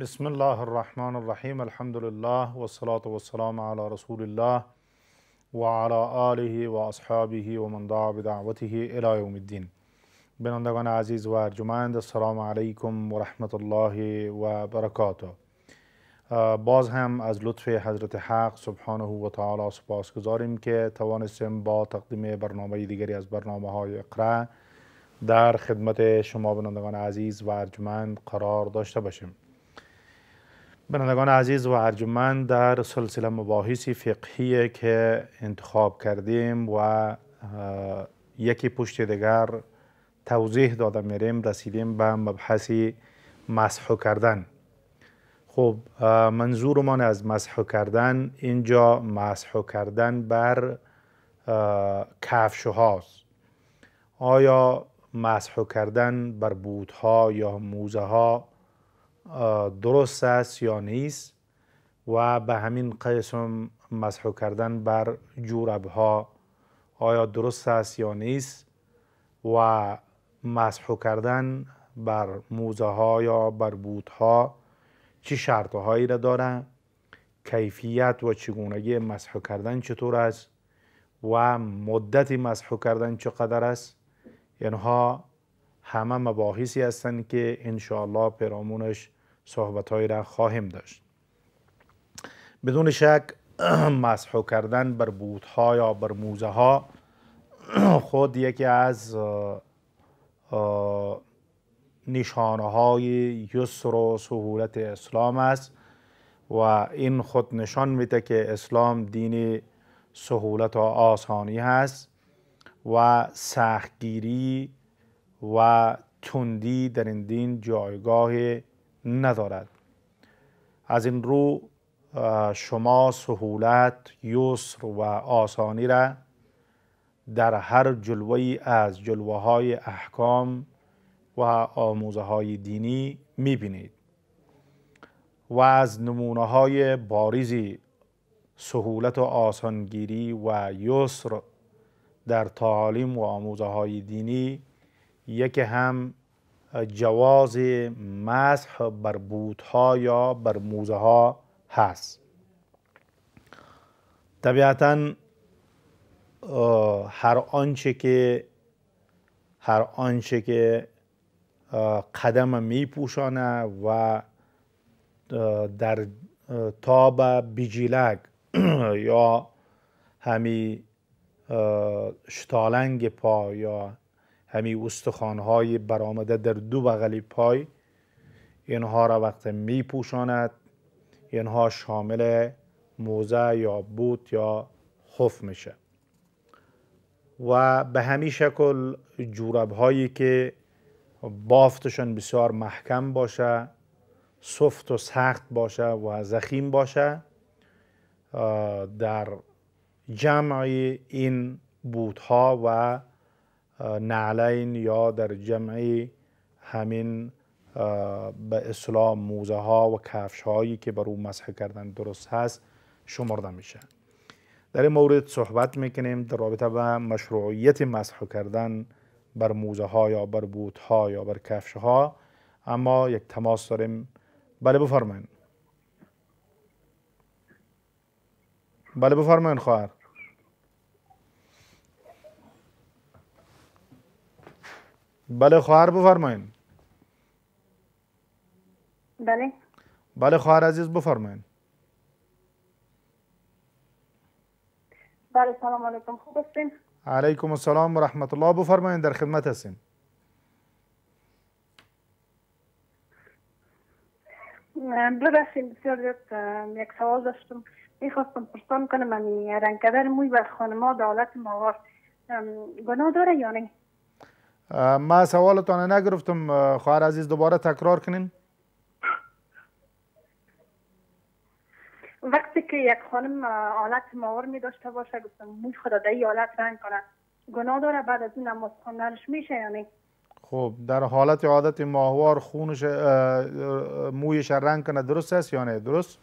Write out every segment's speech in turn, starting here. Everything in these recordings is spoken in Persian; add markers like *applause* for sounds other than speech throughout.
بسم الله الرحمن الرحيم الحمد لله والصلاة والسلام على رسول الله وعلى آله وأصحابه ومن دعا بدعوته إلى يوم الدين بینندگان عزيز و السلام عليكم ورحمة الله وبركاته باز هم از لطف حضرت حق سبحانه و تعالی سپاس گذاریم که توانستیم با تقدیم برنامه دیگری از برنامه های اقره در خدمت شما بنندگان عزیز و ارجمند قرار داشته باشیم بنندگان عزیز و ارجمند در سلسله مباحث فقهی که انتخاب کردیم و یکی پشت دیگر توضیح داده میریم رسیدیم به مبحث مسح کردن خب منظورمان از مسح کردن اینجا مسح کردن بر کفش هاست آیا مسح کردن بر ها یا موزه ها درست است یا نیست و به همین قسم مسحو کردن بر جورب ها آیا درست است یا نیست و مسحو کردن بر موزه ها یا بر بوت ها چه شرط هایی را داره کیفیت و چگونگی مسحو کردن چطور است و مدت مسحو کردن چقدر است اینها همه مباحثی هستند که انشاءالله پیرامونش صحبتهایی را خواهیم داشت بدون شک *clears throat* مسحو کردن بر بودها یا بر موزه ها *clears throat* خود یکی از نشانه های یسر و سهولت اسلام است و این خود نشان میده که اسلام دین سهولت و آسانی هست و سختگیری و تندی در این دین جایگاه ندارد از این رو شما سهولت یسر و آسانی را در هر جلوه از جلوه های احکام و آموزه های دینی بینید. و از نمونه های باریزی سهولت و آسانگیری و یسر در تعالیم و آموزه های دینی یکی هم جواز مسح بر بودها یا بر موزه ها هست طبیعتا هر آنچه که هر آنچه که قدم می پوشانه و در تاب بیجیلگ *clears throat* یا همی شتالنگ پا یا همی استخوانهای برآمده در دو بغلی پای اینها را وقت می پوشاند اینها شامل موزه یا بوت یا خف میشه و به همین شکل جورب هایی که بافتشان بسیار محکم باشه سفت و سخت باشه و زخیم باشه در جمع این ها و نعلین یا در جمع همین به اسلام موزه ها و کفش هایی که بر اون مسح کردن درست هست شمرده میشه در این مورد صحبت میکنیم در رابطه به مشروعیت مسح کردن بر موزه ها یا بر بوت ها یا بر کفش ها اما یک تماس داریم بله بفرمایید بله بفرمایید خواهر بله خواهر بفرمایین بله بله خواهر عزیز بفرماین. بله سلام علیکم خوب هستین علیکم السلام و رحمت الله بفرمایین در خدمت هستیم ببخشید بسیار زیاد یک سوال داشتم میخواستم پرسان کنم من رنگ کردن موی بر خانما دولت موار گناه داره یا نه ما سوالتان نگرفتم خواهر عزیز دوباره تکرار کنین وقتی که یک خانم آلت ماور می داشته باشه گفتم موی خدا ای آلت رنگ کنه گناه داره بعد از این نماز خواندنش میشه یعنی خب در حالت عادت ماهوار خونش مویش رنگ کنه درست است یا نه درست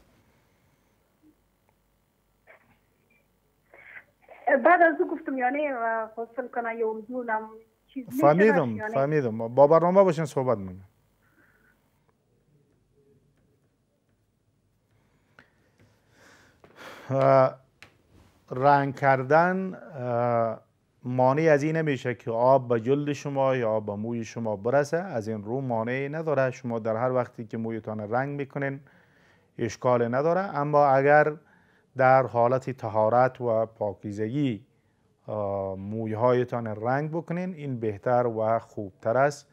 بعد از او گفتم یعنی فصل کنه یا چیز فهمیدم یعنی فهمیدم با برنامه باشین صحبت رنگ کردن مانع از این نمیشه که آب به جلد شما یا به موی شما برسه از این رو مانعی نداره شما در هر وقتی که مویتان رنگ میکنین اشکال نداره اما اگر در حالت تهارت و پاکیزگی مویهایتان رنگ بکنین این بهتر و خوبتر است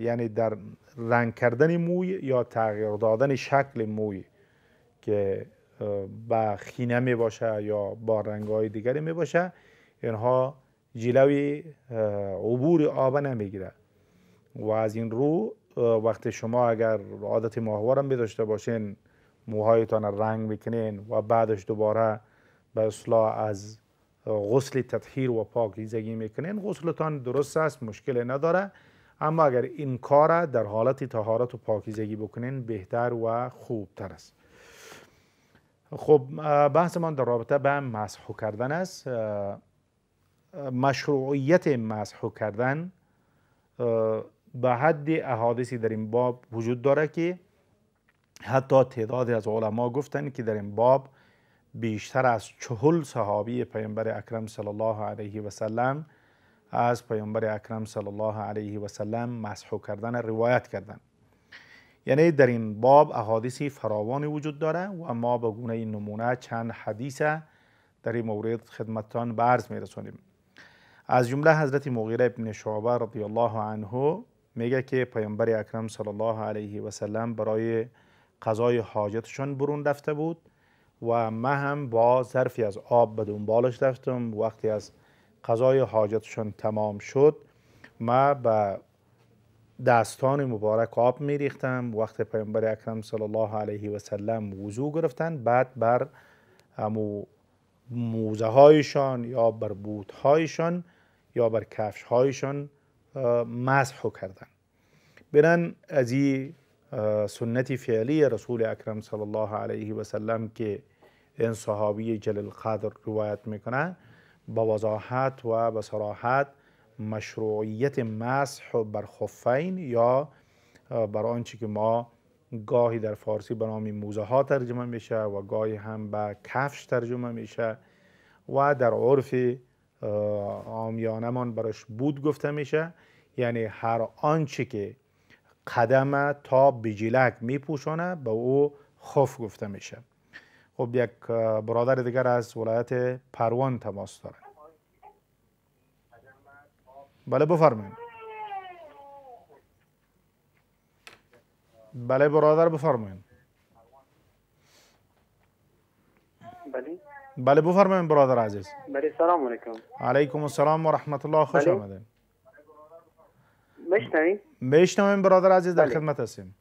یعنی در رنگ کردن موی یا تغییر دادن شکل موی که با خینه می باشه یا با رنگ های دیگری می باشه اینها جلوی عبور آب نمیگیره و از این رو وقتی شما اگر عادت ماهوارم داشته باشین موهایتان رنگ بکنین و بعدش دوباره به اصلاح از غسل تطهیر و پاکیزگی میکنین غسلتان درست است مشکل نداره اما اگر این کار در حالت تهارت و پاکیزگی بکنین بهتر و خوبتر است خب ما در رابطه به مسح کردن است مشروعیت مسح کردن به حد احادیثی در این باب وجود داره که حتی تعدادی از علما گفتن که در این باب بیشتر از چهل صحابی پیامبر اکرم صلی الله علیه و سلم از پیامبر اکرم صلی الله علیه و سلم مسحو کردن روایت کردن یعنی در این باب احادیث فراوانی وجود داره و ما به گونه نمونه چند حدیث در این مورد خدمتان به عرض می رسونیم از جمله حضرت مغیره ابن شعبه رضی الله عنه میگه که پیامبر اکرم صلی الله علیه و سلم برای قضای حاجتشان برون رفته بود و من هم با ظرفی از آب به دنبالش رفتم وقتی از قضای حاجتشون تمام شد ما به دستان مبارک آب می ریختم وقت پیامبر اکرم صلی الله علیه و سلم وضو گرفتن بعد بر امو موزه هایشان یا بر بوت یا بر کفش هایشان مسح کردن برن از این سنت فعلی رسول اکرم صلی الله علیه و سلم که این صحابی جلیل القدر روایت میکنه با وضاحت و به صراحت مشروعیت مسح بر خفین یا بر آنچه که ما گاهی در فارسی به نام موزه ها ترجمه میشه و گاهی هم به کفش ترجمه میشه و در عرف آمیانمان براش بود گفته میشه یعنی هر آنچه که قدم تا بجلک میپوشانه به او خف گفته میشه خب یک برادر دیگر از ولایت پروان تماس داره بله بفرمایید بله برادر بفرمایید بله بله بفرمایید برادر عزیز بله سلام علیکم علیکم السلام و رحمت الله خوش بله. آمدید میشنویم برادر عزیز در بله. خدمت هستیم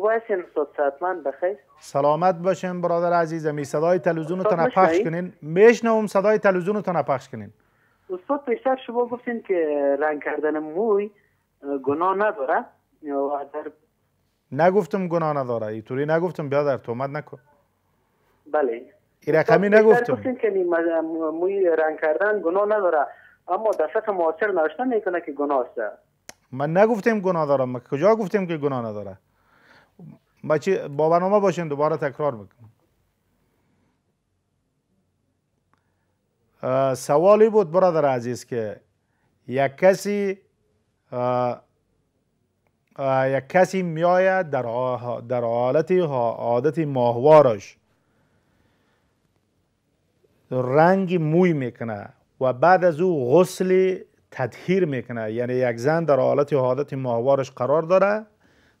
خوب هستین استاد صدمن بخیر سلامت باشین برادر عزیزم صدای تلویزیون رو پخش کنین میشنوم صدای تلویزیون رو پخش کنین استاد پیشتر شما گفتین که رنگ کردن موی گناه نداره در... نگفتم گناه نداره اینطوری نگفتم بیادر تومد نکن بله این رقمی نگفتم گفتین که موی رنگ کردن گناه نداره اما دست معاصر ناشنا میکنه که گناه است من نگفتیم گناه دارم کجا گفتیم که گناه نداره بچه با برنامه باشین دوباره تکرار میکنم سوالی بود برادر عزیز که یک کسی یک کسی میآید در, در حالت عادت ماهوارش رنگ موی میکنه و بعد از او غسل تدهیر میکنه یعنی یک زن در حالت عادت ماهوارش قرار داره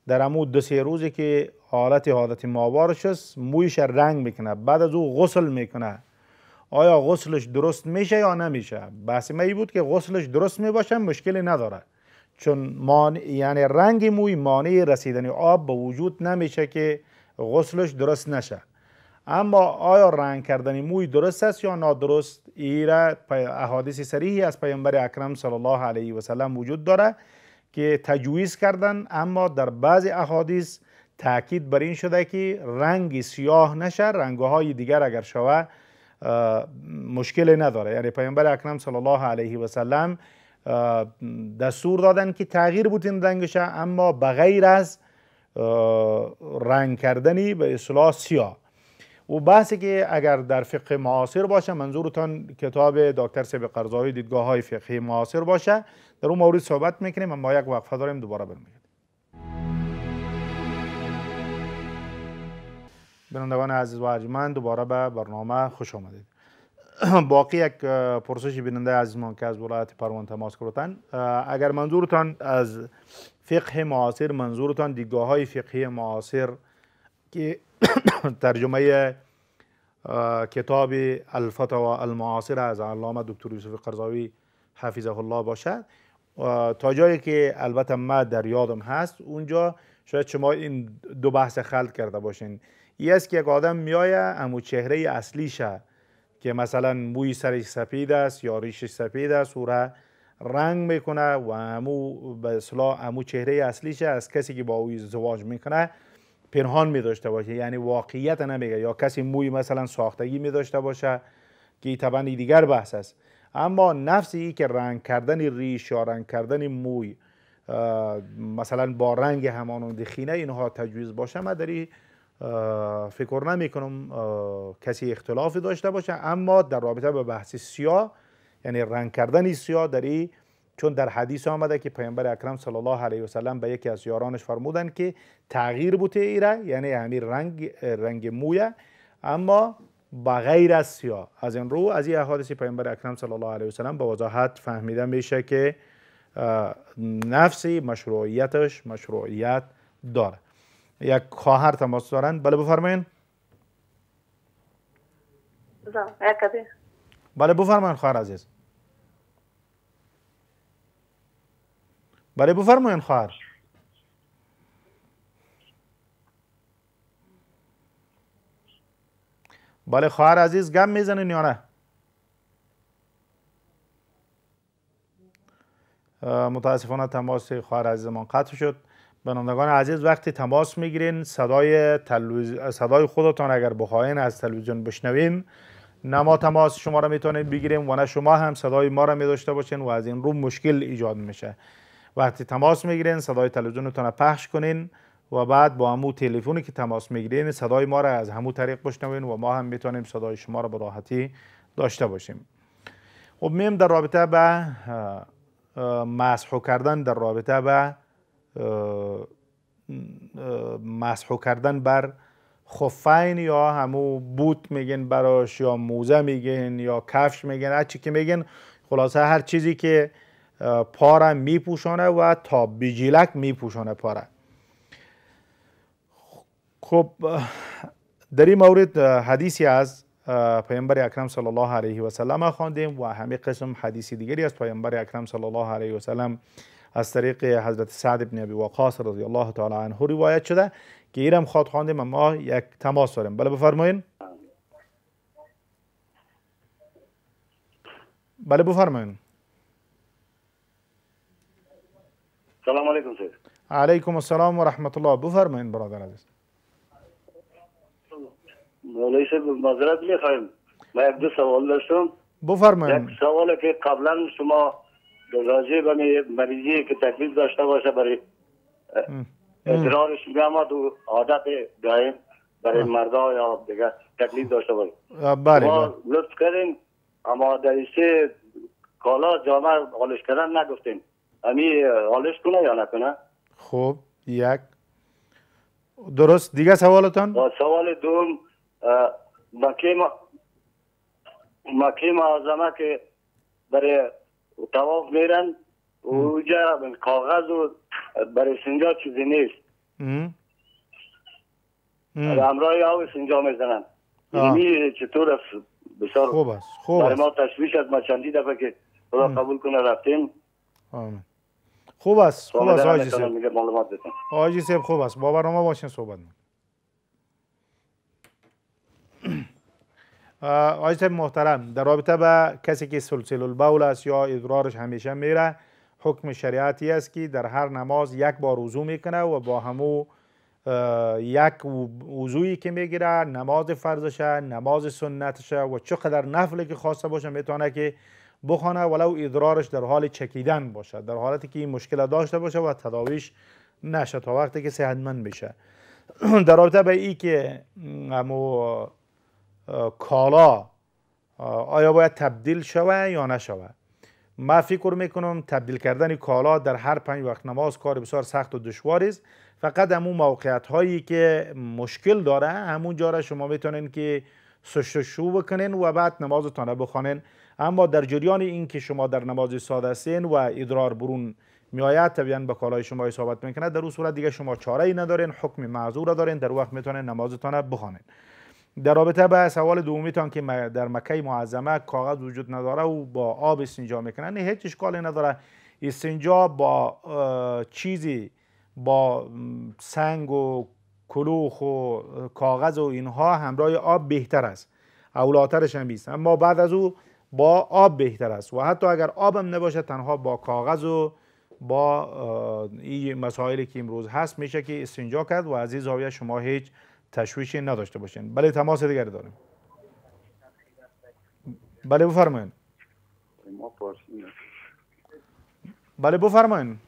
در امو دو سه روزی که حالت حالت ماوارش است مویش رنگ میکنه بعد از او غسل میکنه آیا غسلش درست میشه یا نمیشه بحث ما بود که غسلش درست میباشه مشکلی نداره چون مان... یعنی رنگ موی مانع رسیدن آب به وجود نمیشه که غسلش درست نشه اما آیا رنگ کردن موی درست است یا نادرست ایره احادیث صریحی از پیامبر اکرم صلی الله علیه و سلم وجود داره که تجویز کردن اما در بعضی احادیث تاکید بر این شده که رنگ سیاه نشه رنگ های دیگر اگر شوه مشکل نداره یعنی پیامبر اکرم صلی الله علیه و سلم دستور دادن که تغییر بود این رنگش اما بغیر از رنگ کردنی به اصلاح سیاه و بحثی که اگر در فقه معاصر باشه منظورتان کتاب دکتر سیب قرضاوی دیدگاه های فقهی معاصر باشه در اون مورد صحبت میکنیم اما یک وقفه داریم دوباره برمیگردیم بینندگان عزیز و ارجمند دوباره به برنامه خوش آمدید *clears throat* باقی یک پرسش بیننده عزیزمان که از ولایت پروان تماس کردن اگر منظورتان از فقه معاصر منظورتان دیگاه های فقهی معاصر که *clears throat* ترجمه کتاب الفتوا المعاصر از علامه دکتر یوسف قرضاوی حفیظه الله باشد تا جایی که البته ما در یادم هست اونجا شاید شما این دو بحث خلط کرده باشین ای است که یک آدم میایه امو چهره اصلیشه که مثلا موی سرش سپید است یا ریش سپید است او رنگ میکنه و امو به امو چهره اصلیشه از کسی که با او ازدواج میکنه پنهان می داشته باشه یعنی واقعیت نمیگه یا کسی موی مثلا ساختگی می داشته باشه که طبعا دیگر بحث است اما نفسی ای که رنگ کردن ریش یا رنگ کردن موی مثلا با رنگ همانون دخینه اینها تجویز باشه ما فکر نمی کنم کسی اختلافی داشته باشه اما در رابطه به بحث سیا یعنی رنگ کردن سیا در ای چون در حدیث آمده که پیامبر اکرم صلی الله علیه و سلم به یکی از یارانش فرمودن که تغییر بوده ایره یعنی همین یعنی رنگ رنگ مویه اما با غیر از سیاه از این رو از این احادیث پیامبر اکرم صلی الله علیه و سلم با وضاحت فهمیده میشه که نفسی مشروعیتش مشروعیت داره یک خواهر تماس دارند بله بفرمایین بله بفرمایین خواهر عزیز بله بفرمایین خواهر بله خواهر عزیز گم میزنین یا نه متاسفانه تماس خواهر عزیزمان قطع شد بنامدگان عزیز وقتی تماس میگیرین صدای, تلویز... صدای خودتان اگر بخواین از تلویزیون بشنویم نه ما تماس شما را میتونیم بگیریم و نه شما هم صدای ما را می باشین و از این رو مشکل ایجاد میشه وقتی تماس میگیرین صدای تلویزیونتان را پخش کنین و بعد با همو تلفنی که تماس میگیرین صدای ما را از همو طریق بشنوین و ما هم میتونیم صدای شما را به راحتی داشته باشیم خب میم در رابطه به مسحو کردن در رابطه به مسحو کردن بر خفین یا همو بوت میگن براش یا موزه میگن یا کفش میگن هر که میگن خلاصه هر چیزی که پاره میپوشانه و تا بیجیلک میپوشانه پاره خب در این مورد حدیثی از پیامبر اکرم صلی الله علیه و سلم خواندیم و همه قسم حدیث دیگری از پیامبر اکرم صلی الله علیه و سلم از طریق حضرت سعد بن ابی وقاص رضی الله تعالی عنه روایت شده که ایرم خواد خواندیم ما یک تماس داریم بله بفرمایین بله بفرمایین سلام علیکم سید علیکم السلام و رحمت الله بفرماین برادر عزیز مولای سید معذرت میخواییم من یک دو سوال داشتم بفرمایید یک سوال که قبلا شما در بنی مریضی که تکلیف داشته باشه برای ادرارش اما و عادت دائم برای مردا یا دیگه تکلیف داشته باشه بله ما بله. لطف کردیم اما در کالا جامعه حالش کردن نگفتیم امی حالش کنه یا نکنه خوب یک درست دیگه سوالتان سوال دوم مکیم آزمه که برای تواف میرن اوجا کاغذ و برای سنجا چیزی نیست امرای او سنجا میزنن اینی چطور بسیار خوب است خوب برای ما تشویش از ما چندی دفعه که خدا قبول کنه رفتیم آمین خوب است خوب است آجی سیب آجی سیب خوب است با باشین صحبت آیت محترم در رابطه به کسی که سلسل البول است یا ادرارش همیشه میره حکم شریعتی است که در هر نماز یک بار وضو میکنه و با همو یک وضویی که میگیره نماز فرضشه نماز سنتشه و چقدر نفلی که خواسته باشه میتونه که بخوانه ولو ادرارش در حال چکیدن باشه در حالتی که این مشکل داشته باشه و تداویش نشه تا وقتی که صحتمند بشه *clears throat* در رابطه به ای که کالا آیا باید تبدیل شوه یا نشوه ما فکر میکنم تبدیل کردن کالا در هر پنج وقت نماز کار بسیار سخت و دشوار است فقط همون موقعیت هایی که مشکل داره همون جاره شما میتونین که سشتشو بکنین و بعد نمازتان رو بخوانین اما در جریان این که شما در نماز ساده سین و ادرار برون میآید طبیعا به کالای شما حسابت میکنه در اون صورت دیگه شما چاره ای ندارین حکم معذور را دارین در وقت میتونین نمازتان بخوانین در رابطه به سوال دومیتان که در مکه معظمه کاغذ وجود نداره و با آب استنجا میکنن هیچ اشکالی نداره استنجا با چیزی با سنگ و کلوخ و کاغذ و اینها همراه آب بهتر است اولاترش هم بیست اما بعد از او با آب بهتر است و حتی اگر آبم نباشه تنها با کاغذ و با این مسائلی که امروز هست میشه که استنجا کرد و از این زاویه شما هیچ تشویشی نداشته باشین بله تماس دیگری داریم بله بفرمایید بله بفرمایید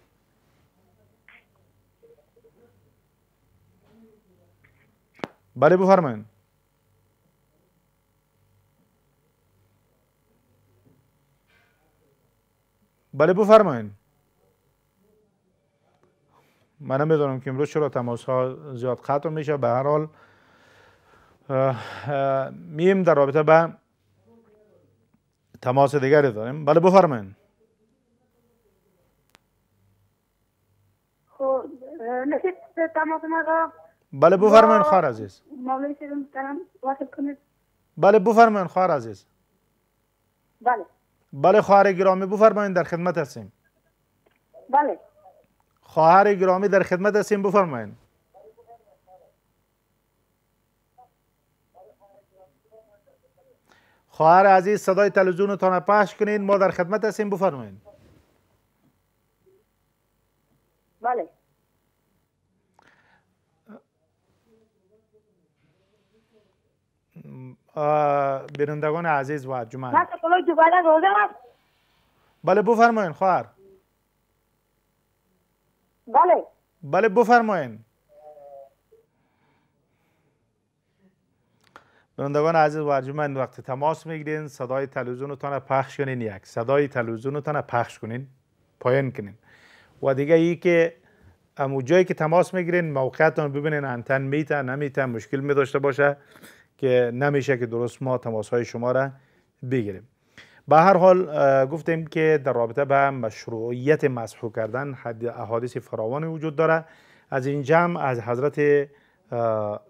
بله بفرمایید بله بفرمایید من نمیدونم که امروز چرا تماس ها زیاد قطع میشه به هر حال میم در رابطه به تماس دیگری داریم بله بفرمایید خب، تماس ما بله بفرمایید خواهر عزیز بله بفرمایید خواهر عزیز بله بله خواهر گرامی بفرمایید در خدمت هستیم بله خواهر گرامی در خدمت هستیم بفرمایید خواهر عزیز صدای تلویزیون تان پخش کنین ما در خدمت هستیم بفرمایید بله بینندگان عزیز و جمعه بله بفرمایید خواهر بله بله بفرمایین برندگان عزیز و ارجمند وقتی تماس میگیرین صدای تان پخش کنین یک صدای تان پخش کنین پایین کنین و دیگه ای که امو جایی که تماس میگیرین موقعتان ببینین انتن میته نمیتن. مشکل می باشه که نمیشه که درست ما تماس های شما را بگیریم به هر حال گفتیم که در رابطه به مشروعیت مسحو کردن حد احادیث فراوانی وجود داره از این جمع از حضرت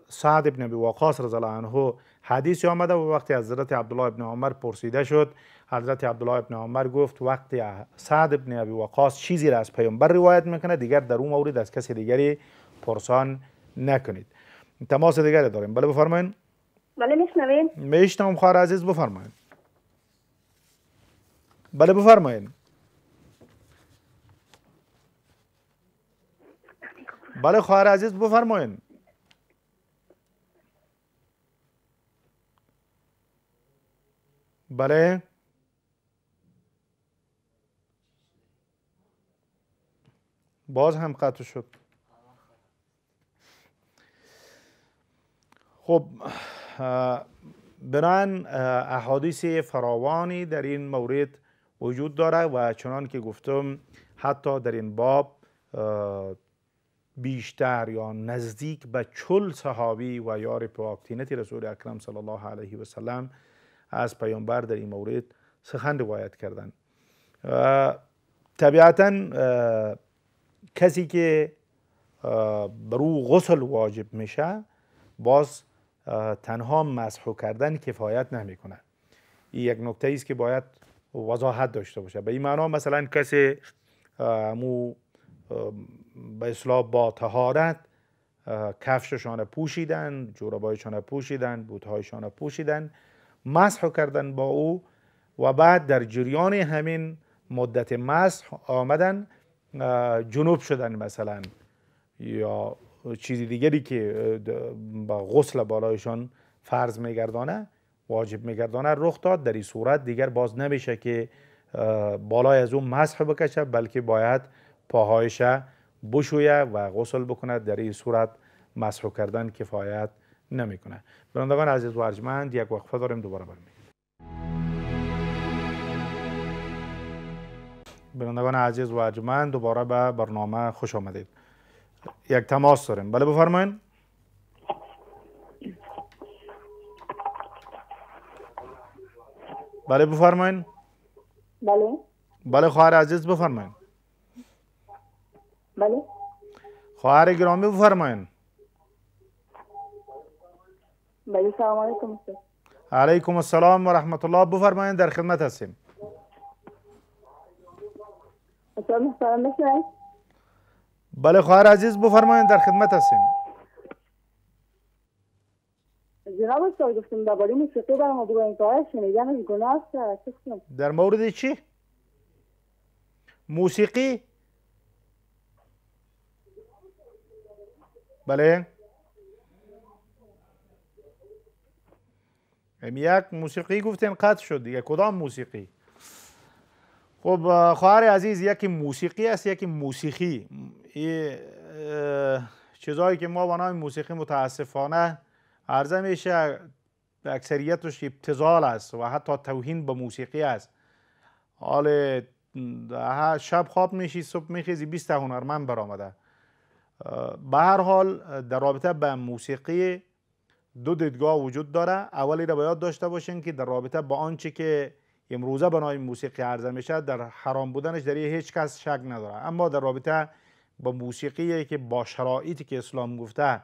سعد ابن ابی وقاص رضی الله عنه حدیثی آمده و وقتی حضرت عبدالله ابن عمر پرسیده شد حضرت عبدالله ابن عمر گفت وقتی سعد ابن ابی وقاص چیزی را از پیامبر روایت میکنه دیگر در اون مورد از کسی دیگری پرسان نکنید تماس دیگری داریم بله بفرمایید بله میشنوید میشنوم خواهر عزیز بفرمایید بله بفرمایید بله خواهر عزیز بفرمایید بله باز هم قطع شد خب بنان احادیث فراوانی در این مورد وجود داره و چنان که گفتم حتی در این باب بیشتر یا نزدیک به چل صحابی و یار پاکتینتی رسول اکرم صلی الله علیه و سلم از پیامبر در این مورد سخن روایت کردن طبیعتا کسی که برو غسل واجب میشه باز تنها مسحو کردن کفایت نمیکنه این یک نکته است که باید وضاحت داشته باشه به این معنا مثلا کسی مو به اصلاح با تهارت کفششان پوشیدن جورابایشان پوشیدن بودهایشان پوشیدن مسح کردن با او و بعد در جریان همین مدت مسح آمدن جنوب شدن مثلا یا چیزی دیگری که با غسل بالایشان فرض میگردانه واجب میگردانه رخ داد در این صورت دیگر باز نمیشه که بالای از اون مسح بکشه بلکه باید پاهایش بشویه و غسل بکنه در این صورت مسح کردن کفایت نمیکنه برندگان عزیز و ارجمند یک وقفه داریم دوباره برمیم برندگان عزیز و ارجمند دوباره به برنامه خوش آمدید یک تماس داریم بله بفرمایید بله بفرماین. بله بله خواهر عزیز بفرماین. بله خواهر گرامی بفرماین. بله سلام علیکم علیکم السلام و رحمت الله بفرماین در خدمت هستیم بله خواهر عزیز بفرماین در خدمت هستیم جناب استاد گفتم باری موسیقی برای ما این که شنیدن گناه است در مورد چی؟ موسیقی؟ بله یک موسیقی گفتین قطع شد دیگه کدام موسیقی؟ خب خواهر عزیز یکی موسیقی است یکی موسیقی چیزهایی که ما با نام موسیقی متاسفانه عرضه میشه اکثریتش ابتزال است و حتی توهین به موسیقی است حال شب خواب میشی صبح میخیزی 20 هنرمند برآمده به هر حال در رابطه به موسیقی دو دیدگاه وجود داره اولی را باید داشته باشین که در رابطه با آنچه که امروزه به موسیقی عرضه میشه در حرام بودنش در هیچ کس شک نداره اما در رابطه با موسیقی که با شرایطی که اسلام گفته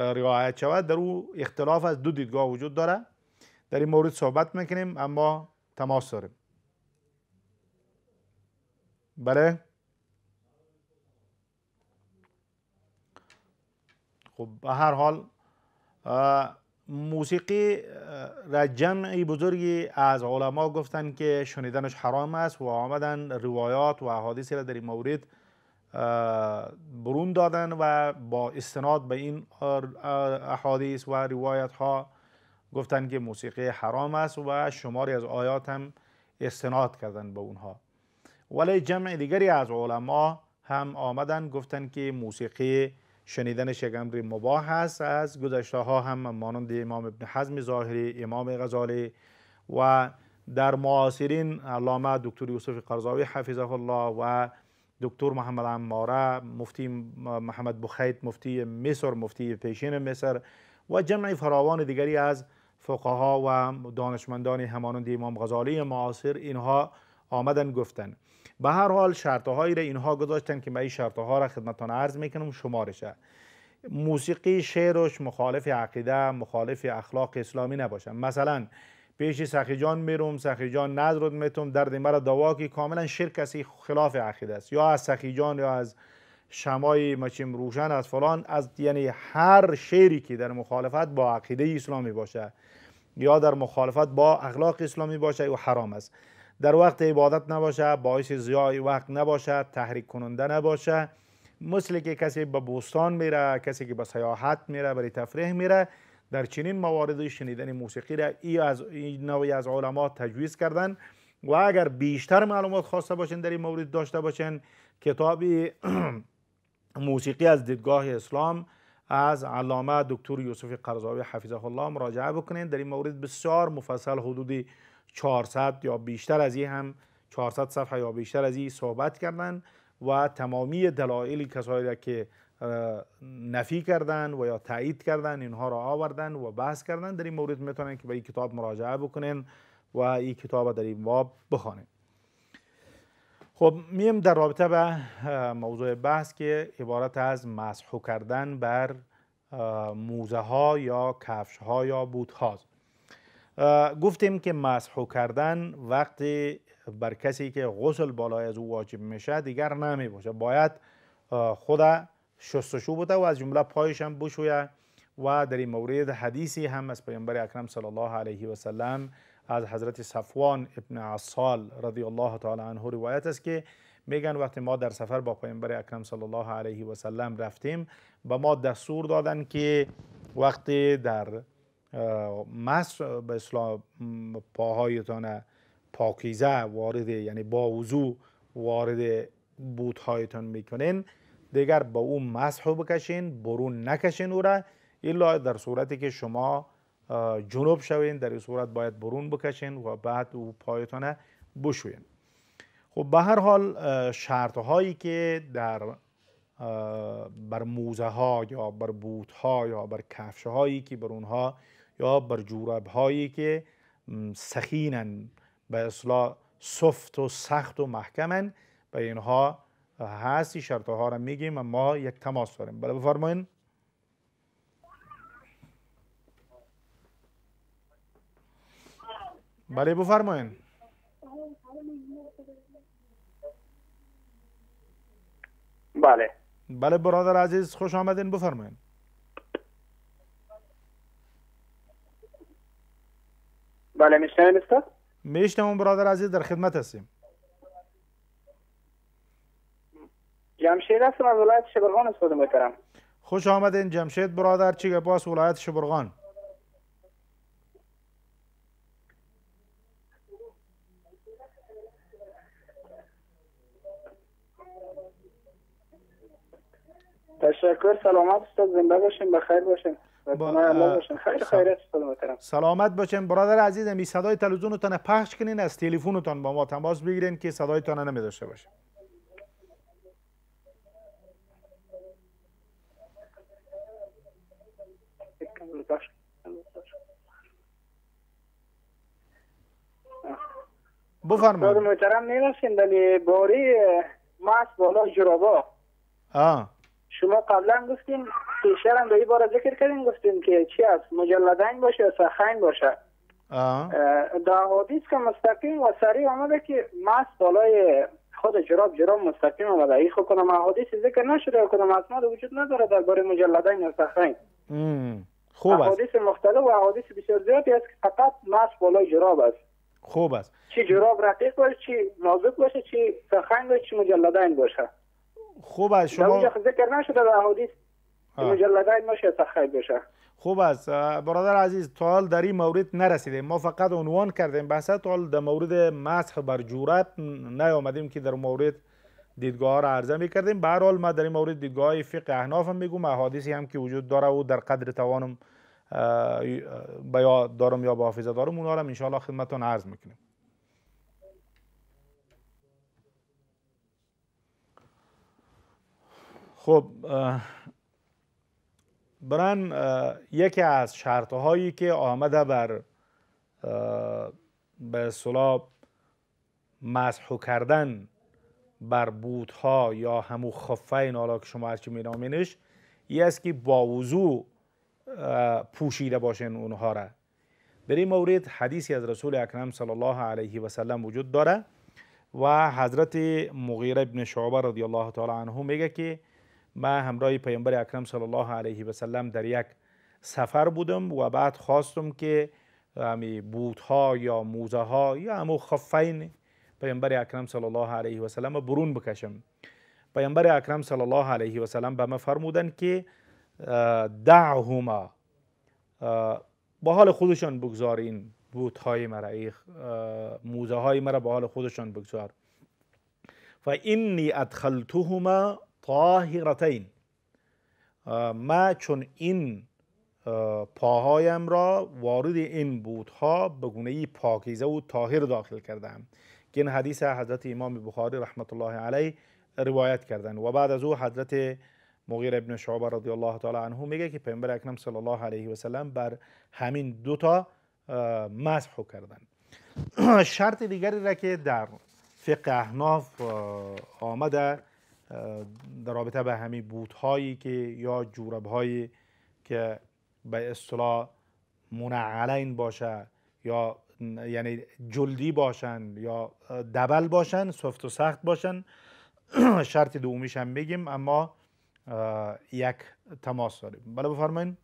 رعایت شود در او اختلاف از دو دیدگاه وجود داره در این مورد صحبت میکنیم اما تماس داریم بله خب به هر حال موسیقی را جمعی بزرگی از علما گفتن که شنیدنش حرام است و آمدن روایات و احادیثی را در این مورد برون دادن و با استناد به این احادیث و روایت ها گفتن که موسیقی حرام است و شماری از آیات هم استناد کردن به اونها ولی جمع دیگری از علما هم آمدن گفتن که موسیقی شنیدن شگمری مباح است از گذشته ها هم مانند امام ابن حزم ظاهری امام غزالی و در معاصرین علامه دکتر یوسف قرضاوی حفظه الله و دکتر محمد عماره مفتی محمد بخیت مفتی مصر مفتی پیشین مصر و جمعی فراوان دیگری از فقها و دانشمندان همانند امام غزالی معاصر اینها آمدن گفتن به هر حال هایی را اینها گذاشتن که من این ها را خدمتان عرض میکنم شمارشه موسیقی شعرش مخالف عقیده مخالف اخلاق اسلامی نباشد مثلا پیش سخیجان میروم سخیجان نظر میتوم، درد مرا دوا که کاملا شرکسی کسی خلاف عقیده است یا از جان یا از شمای مچیم روشن از فلان از یعنی هر شعری که در مخالفت با عقیده اسلامی باشه یا در مخالفت با اخلاق اسلامی باشه او حرام است در وقت عبادت نباشه باعث زیای وقت نباشه تحریک کننده نباشه مثل که کسی به بوستان میره کسی که به سیاحت میره برای تفریح میره در چنین مواردی شنیدن موسیقی را ای از این نوعی از علما تجویز کردن و اگر بیشتر معلومات خواسته باشین در این مورد داشته باشین کتاب *clears throat* موسیقی از دیدگاه اسلام از علامه دکتر یوسف قرضاوی حفظه الله مراجعه بکنین در این مورد بسیار مفصل حدود 400 یا بیشتر از این هم 400 صفحه یا بیشتر از این صحبت کردن و تمامی دلایل کسایی که نفی کردن و یا تایید کردن اینها را آوردن و بحث کردن در این مورد میتونن که به این کتاب مراجعه بکنین و این کتاب در این باب بخوانین خب میم در رابطه به موضوع بحث که عبارت از مسحو کردن بر موزه ها یا کفش ها یا بوت گفتیم که مسحو کردن وقتی بر کسی که غسل بالای از او واجب میشه دیگر نمی باشه باید خود شستشو بوده و از جمله پایش هم بشویه و در این مورد حدیثی هم از پیامبر اکرم صلی الله علیه و سلم از حضرت صفوان ابن عصال رضی الله تعالی عنه روایت است که میگن وقتی ما در سفر با پیامبر اکرم صلی الله علیه و سلم رفتیم به ما دستور دادن که وقتی در مصر به اسلام پاهایتان پاکیزه وارد یعنی با وضو وارد بودهایتان میکنین دیگر با او مسح بکشین برون نکشین او را الا در صورتی که شما جنوب شوین در این صورت باید برون بکشین و بعد او پایتان بشوین خب به هر حال شرط هایی که در بر موزه ها یا بر بوت ها یا بر کفش هایی که بر اونها یا بر جورب هایی که سخینن به اصلا سفت و سخت و محکمن به اینها هستی شرط ها را میگیم ما یک تماس داریم بله بفرماین بله بفرماین بله بله برادر عزیز خوش آمدین بفرماین بله میشنم استاد میشنم برادر عزیز در خدمت هستیم جمشید هستم از ولایت شبرغان استفاده میکرم خوش آمدین جمشید برادر چی باس ولایت شبرغان تشکر سلامت استاد زنده باشین بخیر باشین با... خیر سلامت باشین برادر عزیزم این صدای تلویزیونتان پخش کنین از تلفنتان با ما تماس بگیرین که صدای نمی داشته باشه داشت بفرمایید محترم نمیشین دلی باری ماس بالا جرابا آه. شما قبلا گفتین پیشتر هم به این بار ذکر کردین گفتین که چی است مجلدین باشه یا سخین باشه در حدیث که مستقیم و سریع آمده که ماس بالای خود جراب جراب مستقیم آمده ای خود کنم حدیث ذکر نشده کنم اصلا وجود نداره در باره مجلدین یا سخین خوب است حوادث مختلف و حوادث بسیار زیادی است که فقط ماس بالای جراب است خوب است چی جراب رقیق باشه چی نازک باشه چی سخنگ باشه چی مجلدین باشه خوب است شما ذکر نشده در حوادث مجلدین باشه سخنگ باشه خوب است برادر عزیز تا حال در این مورد نرسیده ما فقط عنوان کردیم بحث تا حال در مورد مسح بر جورت نیامدیم که در مورد دیدگاه را عرضه می کردیم به هر حال ما در این مورد دیدگاه فقه احناف هم میگم احادیثی هم که وجود داره و در قدر توانم به دارم یا با حافظه دارم اونها را ان شاء الله خدمتتون عرض میکنیم خب بران یکی از شرط هایی که آمده بر به صلاح مسحو کردن بر بودها یا همو خفین حالا که شما هرچی مینامینش یه است که با وضوع پوشیده باشین اونها را در این مورد حدیثی از رسول اکرم صلی الله علیه و سلم وجود داره و حضرت مغیره ابن شعبه رضی الله تعالی عنه میگه که من همراه پیامبر اکرم صلی الله علیه و سلم در یک سفر بودم و بعد خواستم که همی بودها یا موزه ها یا همو خفین پیامبر اکرم صلی الله علیه و سلم برون بکشم پیامبر اکرم صلی الله علیه و سلم به ما فرمودن که دعهما به حال خودشان بگذارین بوت های مرا موزه های مرا به حال خودشان بگذار و اینی ادخلتهما طاهرتین ما چون این پاهایم را وارد این بودها به گونه پاکیزه و طاهر داخل کردم که این حدیث حضرت امام بخاری رحمت الله علیه روایت کردن و بعد از او حضرت مغیر ابن شعبه رضی الله تعالی عنه میگه که پیامبر اکرم صلی الله علیه و سلم بر همین دوتا مسح کردن *clears throat* شرط دیگری را که در فقه احناف آمده در رابطه به همین هایی که یا جوربهایی که به اصطلاح منعلین باشه یا یعنی جلدی باشن یا دبل باشن سفت و سخت باشن *clears throat* شرط دومیش هم بگیم اما یک تماس داریم بله بفرمایید.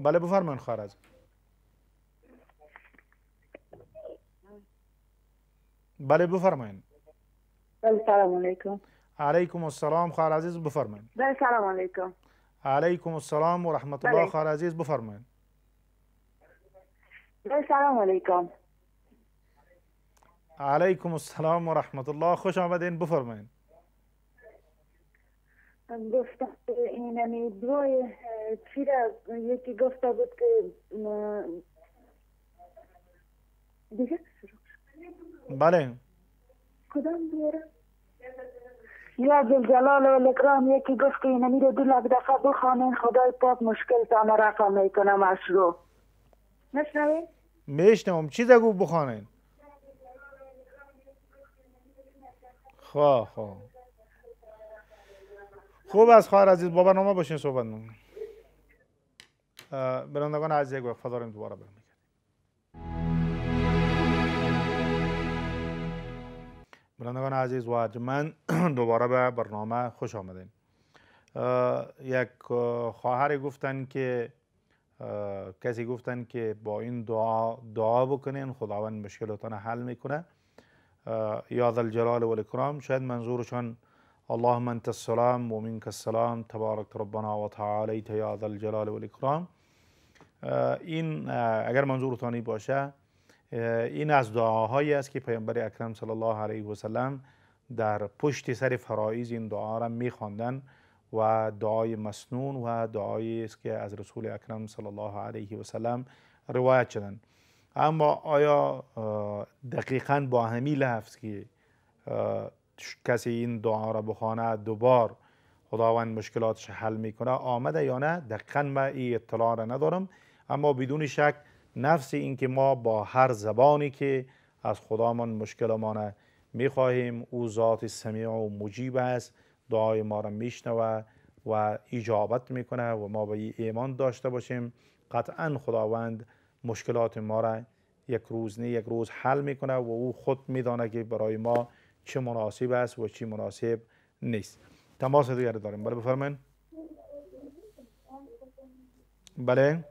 بله خواهر عزیز. بله بفرمایید. بله بله، سلام علیکم علیکم السلام خواهر عزیز بفرمایید بله، سلام علیکم علیکم السلام و رحمت الله خواهر عزیز بفرمایید سلام علیکم علیکم السلام و رحمت الله خوش آمدین بفرمایید گفتم این امی دوی یکی گفته بود که دیگه بله کدام یا جلال و یکی گفت که اینمی رو دو لک دفعه بخوانین خدای پاک مشکل تان میکنم میکنه رو نشنوید میشنم چی دگو بخوانین خواه خب، خواه خب. خوب از خواهر عزیز بابا برنامه باشین صحبت نمونیم برندگان عزیز یک وقت داریم دوباره برم برندگان عزیز و عجمن *clears throat* دوباره به برنامه خوش آمدین یک خواهری گفتن که کسی گفتن که با این دعا دعا بکنین خداوند مشکلاتان حل میکنه یا جلال و الکرام شاید منظورشان اللهم انت السلام و السلام تبارک ربنا و تعالیت یا جلال و الکرام این اگر منظورتانی باشه این از دعاهایی است که پیامبر اکرم صلی الله علیه و سلم در پشت سر فرایز این دعا را میخواندن و دعای مسنون و دعایی است که از رسول اکرم صلی الله علیه و سلم روایت شدن اما آیا دقیقا با همین لفظ که کسی این دعا را بخوانه دوبار خداوند مشکلاتش حل میکنه آمده یا نه دقیقا من این اطلاع را ندارم اما بدون شک نفس این که ما با هر زبانی که از خدامان مشکلمان میخواهیم او ذات سمیع و مجیب است دعای ما را میشنوه و اجابت میکنه و ما به ایمان داشته باشیم قطعا خداوند مشکلات ما را یک روز نه یک روز حل میکنه و او خود میدانه که برای ما چه مناسب است و چی مناسب نیست تماس دیگر داریم بله بفرمایید بله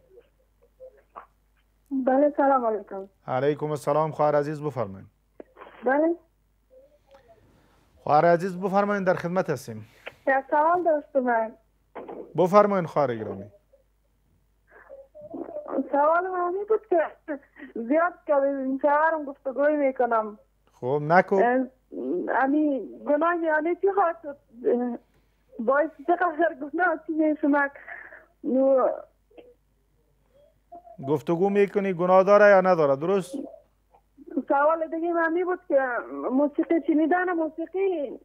بله سلام علیکم علیکم السلام خواهر عزیز بفرمایید بله خواهر عزیز بفرمایید در خدمت هستیم سوال دوست من بفرمایید خواهر گرامی سوال من اینه بود که زیاد که این شوهرم گفتگوی میکنم خب نکو امی گناه یعنی چی خواهد باید چقدر گناه چی نو گفتگو میکنی گناه داره یا نداره درست؟ سوال دیگه من می بود که موسیقی شنیدن موسیقی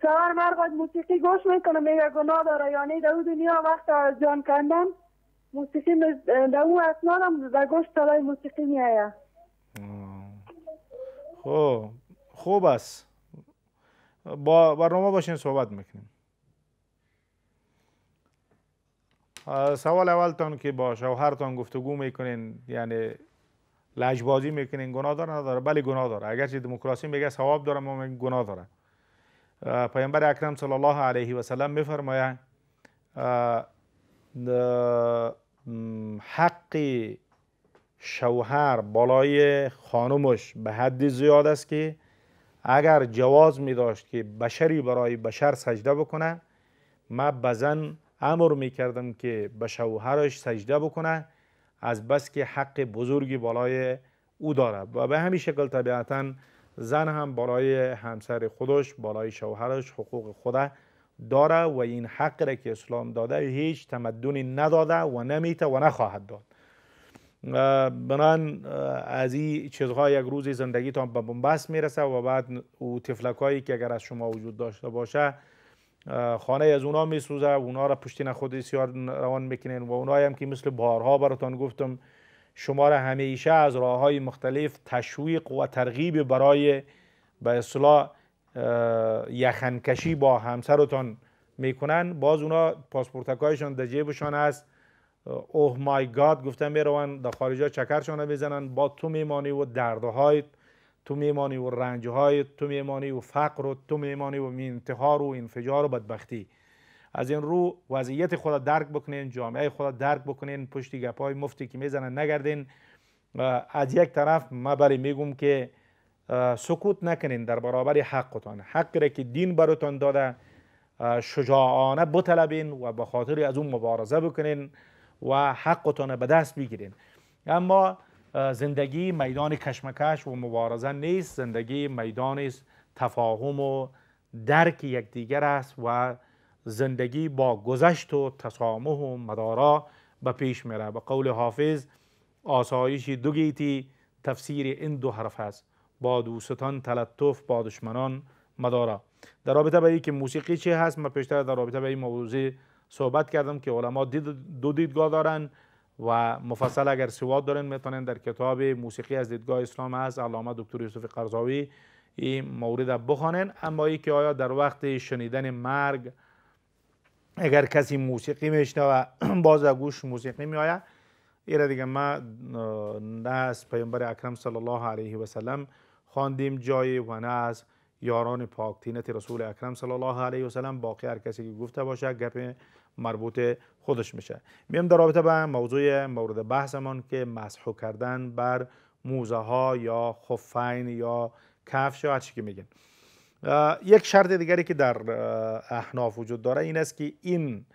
سوال موسیقی گوش میکنه میگه گناه داره یعنی در دنیا وقت جان کندن موسیقی در اون اسناد هم در گوش موسیقی میایه خو خب، خوب است با برنامه باشین صحبت میکنیم سوال اولتان که با شوهرتان گفتگو میکنین یعنی لجبازی میکنین گناه داره نداره بله گناه داره اگرچه دموکراسی میگه ثواب داره ما گناه داره پیامبر اکرم صلی الله علیه و سلم میفرماید حق شوهر بالای خانمش به حد زیاد است که اگر جواز می داشت که بشری برای بشر سجده بکنه من بزن امر می کردم که به شوهرش سجده بکنه از بس که حق بزرگی بالای او داره و به همین شکل طبیعتا زن هم بالای همسر خودش بالای شوهرش حقوق خوده داره و این حق را که اسلام داده هیچ تمدنی نداده و نمیته و نخواهد داد بنان از این چیزها یک روزی زندگیتان به بنبست میرسه و بعد او تفلکایی که اگر از شما وجود داشته باشه خانه از اونا میسوزه سوزه اونا را پشتین خود سیار روان میکنین و اونایی هم که مثل بارها براتان گفتم شما را همیشه از راه های مختلف تشویق و ترغیب برای به اصلاح یخنکشی با همسرتان میکنن باز اونا پاسپورتکایشان در جیبشان است اوه مای گاد گفته میروان در خارجا چکرشان بزنن با تو میمانی و دردهایت تو میمانی و رنج های تو میمانی و فقر و تو میمانی و انتحار و انفجار و بدبختی از این رو وضعیت خود درک بکنین جامعه خود درک بکنین پشت های مفتی که میزنن نگردین از یک طرف ما برای میگم که سکوت نکنین در برابر حقتان حق را که دین براتان داده شجاعانه بطلبین و به خاطر از اون مبارزه بکنین و حقتان به دست بگیرین اما زندگی میدان کشمکش و مبارزه نیست زندگی میدان است تفاهم و درک یکدیگر است و زندگی با گذشت و تسامح و مدارا به پیش میره به قول حافظ آسایش دو گیتی تفسیر این دو حرف است با دوستان تلطف با دشمنان مدارا در رابطه به که موسیقی چی هست من پیشتر در رابطه به این موضوع صحبت کردم که علما دو دیدگاه دارن و مفصل اگر سواد دارین میتونین در کتاب موسیقی از دیدگاه اسلام از علامه دکتر یوسف قرضاوی این مورد بخوانین اما ای که آیا در وقت شنیدن مرگ اگر کسی موسیقی و *clears throat* باز گوش موسیقی نمیآید ایره دیگه ما نه از پیامبر اکرم صلی الله علیه و سلم خواندیم جایی و نه از یاران پاک تینت رسول اکرم صلی الله علیه و سلم باقی هر کسی که گفته باشه گپ مربوط خودش میشه میم در رابطه به موضوع مورد بحثمان که مسحو کردن بر موزه ها یا خفین یا کفش یا هرچی که میگن یک شرط دیگری که در احناف وجود داره این است که این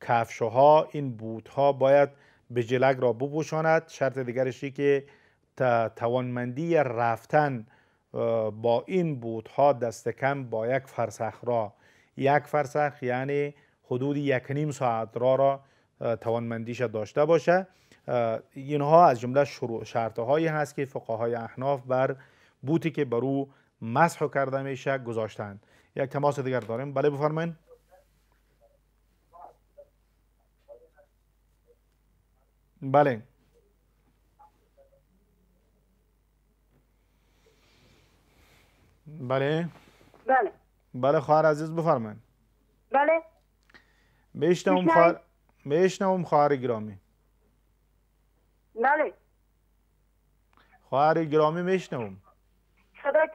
کفش ها این بوت ها باید به جلگ را ببوشاند شرط دیگرشی که توانمندی رفتن با این بوت ها دست کم با یک فرسخ را یک فرسخ یعنی حدود یک نیم ساعت را را توانمندیش داشته باشه اینها از جمله شرطه هایی هست که فقهای احناف بر بوتی که بر او مسح کرده میشه گذاشتند یک تماس دیگر داریم بله بفرمایید بله بله بله بله خواهر عزیز بفرمایید بله میشنوم خواهر خواهر گرامی بله خواهر گرامی میشنوم صدا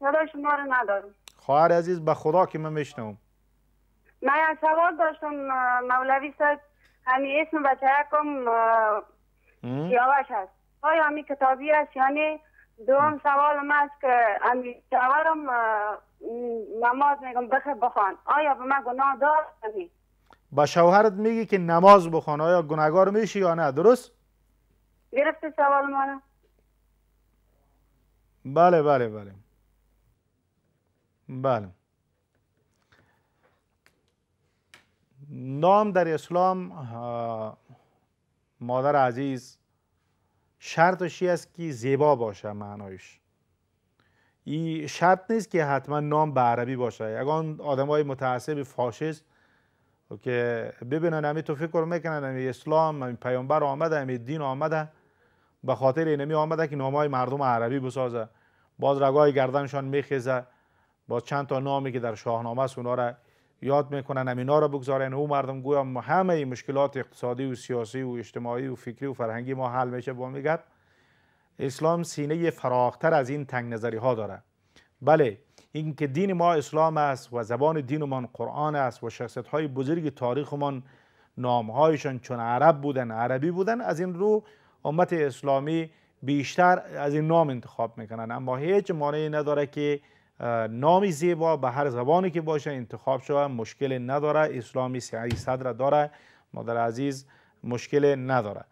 صدا شما رو ندارم خواهر عزیز به خدا که من میشنوم من سوال داشتم مولوی صاحب همی اسم بچه کم سیاوش هست آیا همی کتابی است یعنی دوم سوال من است که همی شوارم نماز میگم بخیر بخوان آیا به من گناه دار با شوهرت میگی که نماز بخوان آیا گناهگار میشی یا نه درست گرفته سوال ما بله بله بله بله نام در اسلام مادر عزیز شرطش ای است که زیبا باشه معنایش این شرط نیست که حتما نام به عربی باشه اگر آدم های متعصب فاشست که ببینن تو فکر میکنن همین اسلام همین پیامبر آمده همین دین آمده به خاطر اینمی آمده که نامای مردم عربی بسازه باز رگای گردنشان میخیزه با چند تا نامی که در شاهنامه است اونا را یاد میکنن همینا را بگذارن او مردم گویا همه مشکلات اقتصادی و سیاسی و اجتماعی و فکری و فرهنگی ما حل میشه با میگد اسلام سینه فراختر از این تنگ نظری ها داره بله اینکه دین ما اسلام است و زبان دینمان قرآن است و شخصیت های بزرگ تاریخمان نامهایشان چون عرب بودن عربی بودن از این رو امت اسلامی بیشتر از این نام انتخاب میکنن اما هیچ مانعی نداره که نامی زیبا به هر زبانی که باشه انتخاب شود مشکل نداره اسلامی سعی صدر داره مادر عزیز مشکل نداره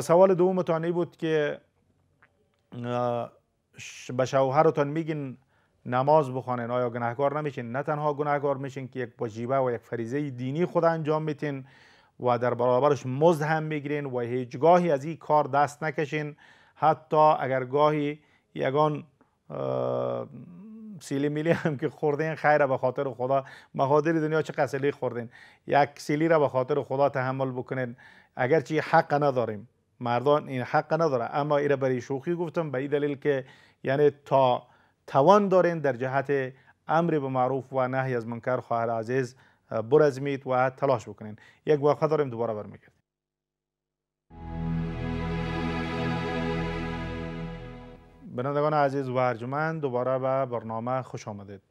سوال دومتان بود که به شوهرتان میگین نماز بخوانین آیا گناهکار نمیشین نه تنها گناهکار میشین که یک واجبه و یک فریضه دینی خود انجام میتین و در برابرش مزد هم میگیرین و هیچگاهی از این کار دست نکشین حتی اگر گاهی یگان سیلی میلی هم که خوردین خیره به خاطر خدا مخادر دنیا چه قسلی خوردین یک سیلی را به خاطر خدا تحمل بکنین اگرچه حق نداریم مردان این حق نداره اما ایره برای شوخی گفتم به این دلیل که یعنی تا توان دارین در جهت امر به معروف و نهی از منکر خواهر عزیز برزمید و تلاش بکنین یک واقع داریم دوباره برمیگردیم بنادگان عزیز و ارجمند دوباره به برنامه خوش آمدید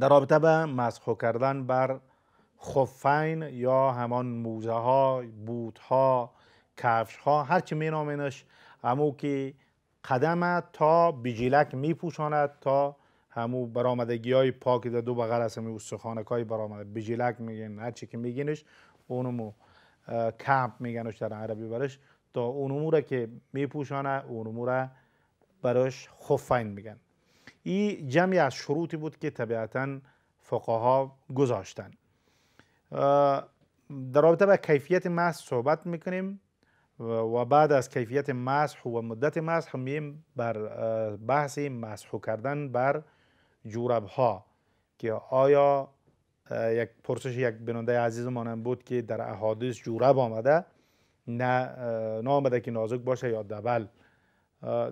در رابطه به مسخو کردن بر خفین یا همان موزه ها بوت ها کفش ها هرچی می نامینش امو قدمت تا بیجیلک میپوشاند تا همو برامدگی های پاک در دو بغل هست همی استخانک های برآمده بیجیلک میگن چی که میگینش اونمو کمپ میگنش در عربی برش تا اونمو را که میپوشانه اونمو را براش خفین میگن این جمعی از شروطی بود که طبیعتا فقها گذاشتن در رابطه به کیفیت مس صحبت میکنیم و بعد از کیفیت مسح و مدت مسح مییم بر بحث مسح کردن بر جورب ها که آیا یک پرسش یک بیننده عزیزمانم بود که در احادیث جورب آمده نه نامده که نازک باشه یا دبل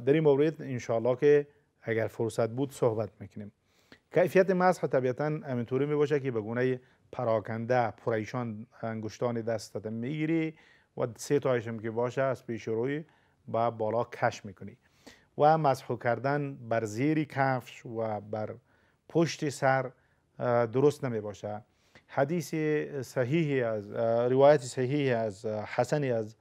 در این مورد انشاءالله که اگر فرصت بود صحبت میکنیم کیفیت مسح طبیعتا همینطوری میباشه که به گونه پراکنده پریشان انگشتان دستت میگیری و سه تایش که باشه از پیش روی با بالا کش میکنی و مسحو کردن بر زیر کفش و بر پشت سر درست نمی باشه حدیث صحیح از روایت صحیح از حسن از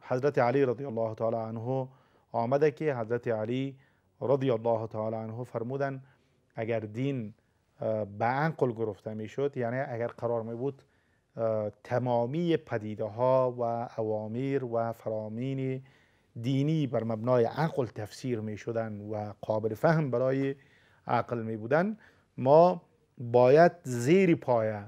حضرت علی رضی الله تعالی عنه آمده که حضرت علی رضی الله تعالی عنه فرمودن اگر دین به انقل گرفته میشد یعنی اگر قرار می بود تمامی پدیده ها و اوامیر و فرامین دینی بر مبنای عقل تفسیر می شدن و قابل فهم برای عقل می بودن ما باید زیر پایه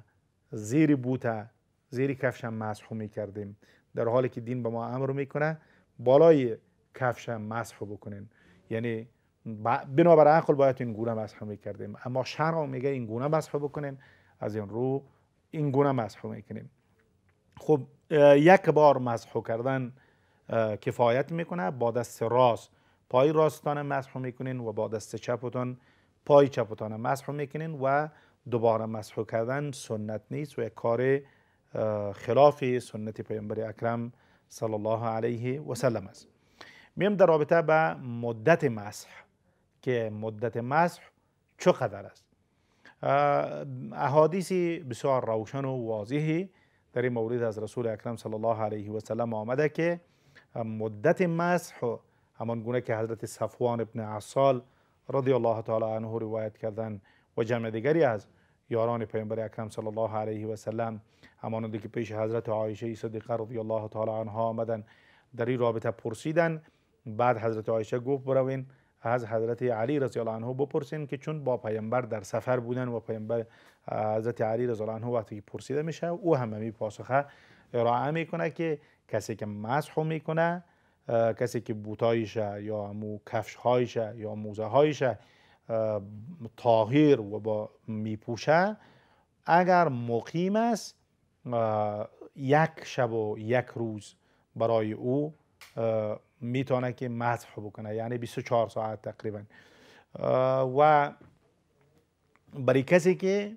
زیر بوته زیر کفشم مسح می کردیم در حالی که دین به ما امر میکنه بالای کفشم مسح بکنین یعنی بنابر عقل باید این گونه مسح کردیم اما شرع میگه این گونه مسح بکنین از این رو این گونه مسح میکنیم خب یک بار مسح کردن کفایت میکنه با دست راست پای راستان مسح میکنین و با دست چپتان پای چپتان مسح میکنین و دوباره مسح کردن سنت نیست و یک کار خلاف سنت پیامبر اکرم صلی الله علیه و سلم است میم در رابطه به مدت مسح که مدت مسح چقدر است احادیث بسیار روشن و واضحی در این مورد از رسول اکرم صلی الله علیه و سلم آمده که مدت مسح همان گونه که حضرت صفوان ابن عصال رضی الله تعالی عنه روایت کردن و جمع دیگری از یاران پیامبر اکرم صلی الله علیه و سلم همانند که پیش حضرت عایشه صدیقه رضی الله تعالی عنها آمدن در این رابطه پرسیدن بعد حضرت عایشه گفت بروین از حضرت علی رضی الله عنه بپرسین که چون با پیامبر در سفر بودن و پیامبر حضرت علی رضی الله عنه وقتی پرسیده میشه او هم می پاسخه ارائه میکنه که کسی که مسح میکنه کسی که بوتایشه یا مو هایشه یا موزه هایشه و با میپوشه اگر مقیم است یک شب و یک روز برای او میتونه که مسح بکنه یعنی 24 ساعت تقریبا و برای کسی که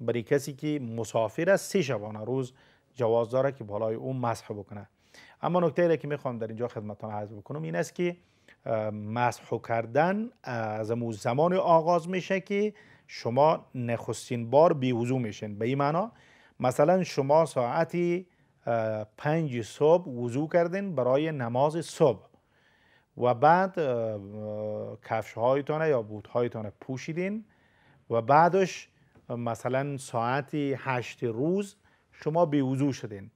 برای کسی که مسافر است سه شبانه روز جواز داره که بالای اون مسح بکنه اما نکته ای که میخوام در اینجا خدمتتون عرض بکنم این است که مسح کردن از مو زمان آغاز میشه که شما نخستین بار وضو میشین به این معنا مثلا شما ساعتی پنج صبح وضوع کردین برای نماز صبح و بعد کفش هایتان یا بوت هایتان پوشیدین و بعدش مثلا ساعتی هشت روز شما به وضوع شدین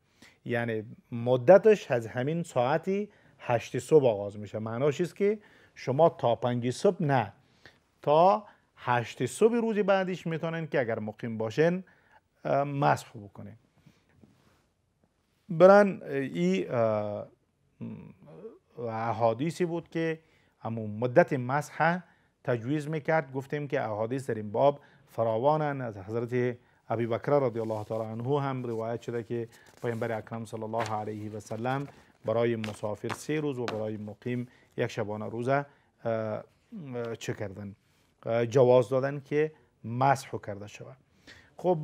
یعنی مدتش از همین ساعتی هشت صبح آغاز میشه معناش است که شما تا پنج صبح نه تا هشت صبح روز بعدش میتونین که اگر مقیم باشین مسخ بکنین برن این احادیثی بود که همون مدت مسح تجویز میکرد گفتیم که احادیث در این باب فراوانن از حضرت ابی بکر رضی الله تعالی عنه هم روایت شده که پیامبر اکرم صلی الله علیه و سلم برای مسافر سه روز و برای مقیم یک شبانه روزه چه کردن جواز دادن که مسح کرده شود خب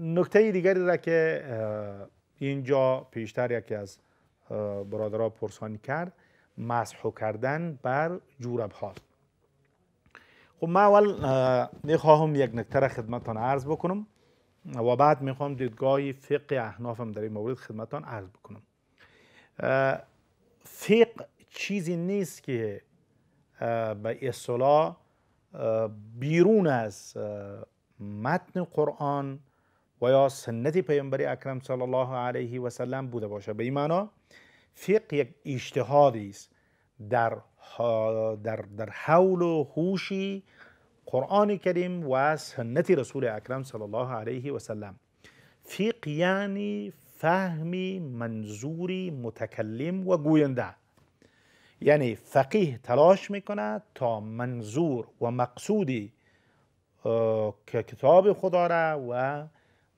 نکته دیگری را که اینجا پیشتر یکی از برادرها پرسانی کرد مسحو کردن بر جورب ها خب من اول میخواهم یک نکتر خدمتان عرض بکنم و بعد میخواهم دیدگاه فقه احنافم در این مورد خدمتان عرض بکنم فقه چیزی نیست که به اصطلاح بیرون از متن قرآن و یا سنت پیامبر اکرم صلی الله علیه و سلم بوده باشه به این معنا فقه یک اجتهادی است در در در حول و هوشی قرآن کریم و سنت رسول اکرم صلی الله علیه و سلم فقه یعنی فهمی منظوری متکلم و گوینده یعنی فقیه تلاش میکنه تا منظور و مقصود کتاب خدا را و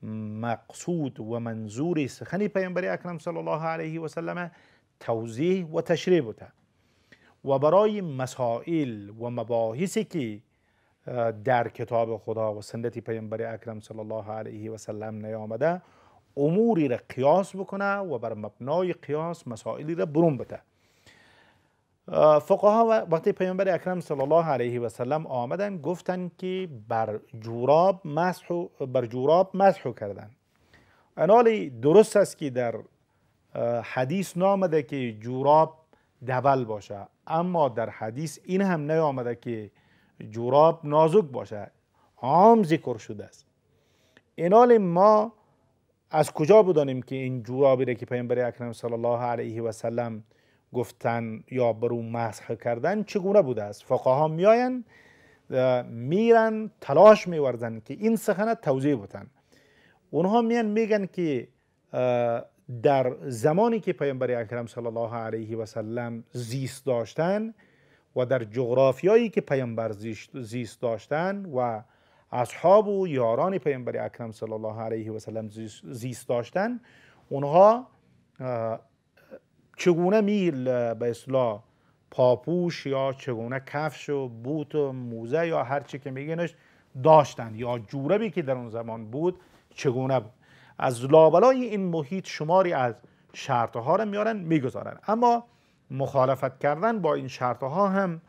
مقصود و منظور سخن پیامبر اکرم صلی الله علیه و سلم توضیح و تشریح بوده و برای مسائل و مباحثی که در کتاب خدا و سنت پیامبر اکرم صلی الله علیه و سلم نیامده اموری را قیاس بکنه و بر مبنای قیاس مسائلی را برون بده فقها وقتی پیامبر اکرم صلی الله علیه و سلم آمدن گفتن که بر جوراب مسح بر جوراب مسح کردن انالی درست است که در حدیث نامده که جوراب دبل باشه اما در حدیث این هم نیامده که جوراب نازک باشه عام ذکر شده است انال ما از کجا بدانیم که این جورابی را که پیامبر اکرم صلی الله علیه و سلم گفتن یا برو او مسخ کردن چگونه بوده است فقها میاین میرن تلاش میورزن که این سخنه توضیح بودن اونها میان میگن که در زمانی که پیامبر اکرم صلی الله علیه و سلم زیست داشتن و در جغرافیایی که پیامبر زیست داشتن و اصحاب و یاران پیامبر اکرم صلی الله علیه و سلم زیست داشتن اونها چگونه میل به اصطلاح پاپوش یا چگونه کفش و بوت و موزه یا هر چی که میگنش داشتند یا جوربی که در اون زمان بود چگونه بود از لابلای این محیط شماری از شرطه ها رو میارن میگذارن اما مخالفت کردن با این شرطه ها هم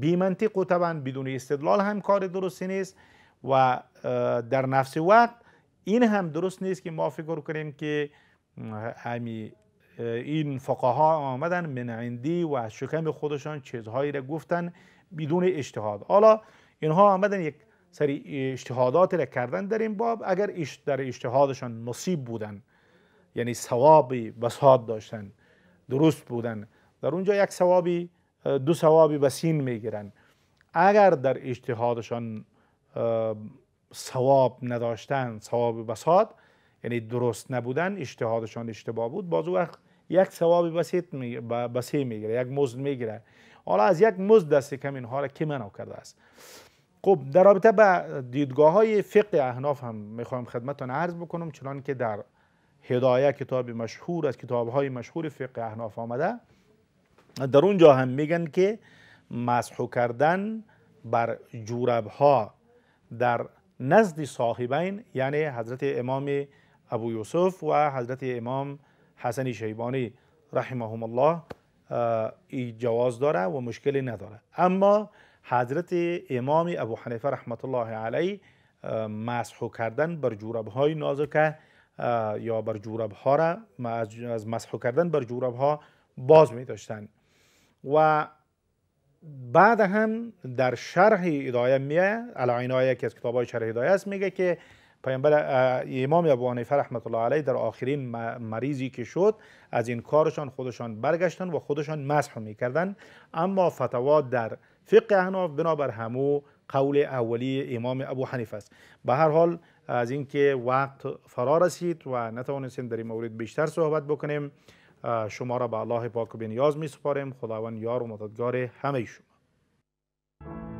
بیمنتی و بدون استدلال هم کار درستی نیست و در نفس وقت این هم درست نیست که ما فکر کنیم که همی این فقها آمدن من و از شکم خودشان چیزهایی را گفتن بدون اجتهاد حالا اینها آمدن یک سری اجتهادات را کردن در این باب اگر در اجتهادشان نصیب بودن یعنی ثوابی بساد داشتن درست بودن در اونجا یک ثوابی دو ثوابی بسین میگیرن اگر در اجتهادشان ثواب نداشتن ثواب بساد یعنی درست نبودن اجتهادشان اشتباه بود باز وقت یک ثواب بسیط می بسی میگیره یک مزد میگیره حالا از یک مزد دست کم اینها را که منو کرده است خب در رابطه به دیدگاه های فقه احناف هم میخوام خدمتتان عرض بکنم چنان که در هدایه کتاب مشهور از کتاب های مشهور فقه احناف آمده در اونجا هم میگن که مسحو کردن بر جورب ها در نزد صاحبین یعنی حضرت امام ابو یوسف و حضرت امام حسن شیبانی رحمهم الله ای جواز داره و مشکلی نداره اما حضرت امام ابو حنیفه رحمت الله علیه مسحو کردن بر جورب های نازکه یا بر جورب ها را از مسحو کردن بر جورب ها باز می داشتن و بعد هم در شرح هدایه میه العنایه یکی از کتاب های شرح هدایه است میگه که پیامبر امام ابو حنیفه رحمت الله علیه در آخرین مریضی که شد از این کارشان خودشان برگشتن و خودشان مسح میکردن اما فتوا در فقه احناف بنابر همو قول اولی امام ابو حنیفه است به هر حال از اینکه وقت فرا رسید و نتوانستیم در این مورد بیشتر صحبت بکنیم شما را به الله پاک و بنیاز می سپاریم خداوند یار و مددگار همه شما